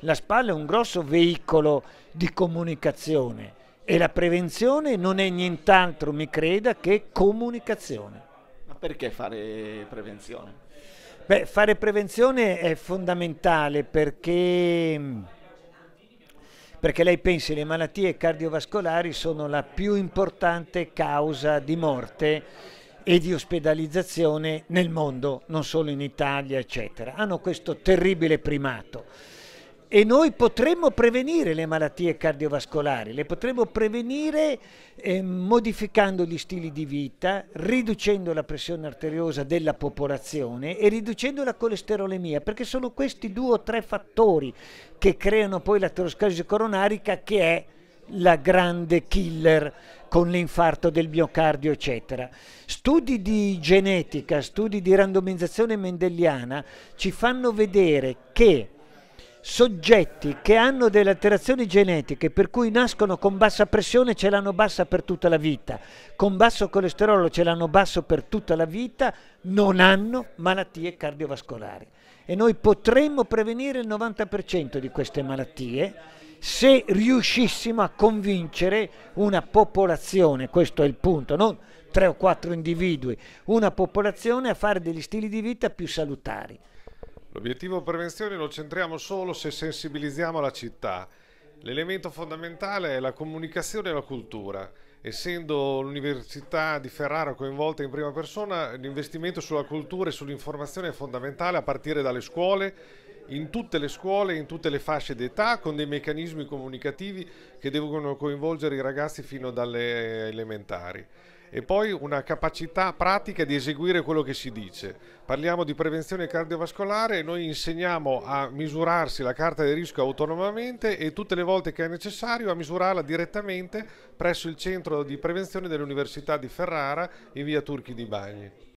la spalla è un grosso veicolo di comunicazione e la prevenzione non è nient'altro, mi creda, che comunicazione. Ma perché fare prevenzione? Beh, fare prevenzione è fondamentale perché, perché lei pensi le malattie cardiovascolari sono la più importante causa di morte e di ospedalizzazione nel mondo, non solo in Italia, eccetera. Hanno questo terribile primato e noi potremmo prevenire le malattie cardiovascolari, le potremmo prevenire eh, modificando gli stili di vita, riducendo la pressione arteriosa della popolazione e riducendo la colesterolemia, perché sono questi due o tre fattori che creano poi l'aterosclerosi coronarica che è la grande killer con l'infarto del miocardio, eccetera. Studi di genetica, studi di randomizzazione mendeliana ci fanno vedere che soggetti che hanno delle alterazioni genetiche per cui nascono con bassa pressione ce l'hanno bassa per tutta la vita, con basso colesterolo ce l'hanno basso per tutta la vita, non hanno malattie cardiovascolari. E noi potremmo prevenire il 90% di queste malattie se riuscissimo a convincere una popolazione, questo è il punto, non tre o quattro individui, una popolazione a fare degli stili di vita più salutari. L'obiettivo prevenzione lo centriamo solo se sensibilizziamo la città. L'elemento fondamentale è la comunicazione e la cultura. Essendo l'Università di Ferrara coinvolta in prima persona, l'investimento sulla cultura e sull'informazione è fondamentale a partire dalle scuole, in tutte le scuole, in tutte le fasce d'età, con dei meccanismi comunicativi che devono coinvolgere i ragazzi fino dalle elementari e poi una capacità pratica di eseguire quello che si dice. Parliamo di prevenzione cardiovascolare e noi insegniamo a misurarsi la carta di rischio autonomamente e tutte le volte che è necessario a misurarla direttamente presso il centro di prevenzione dell'Università di Ferrara in via Turchi di Bagni.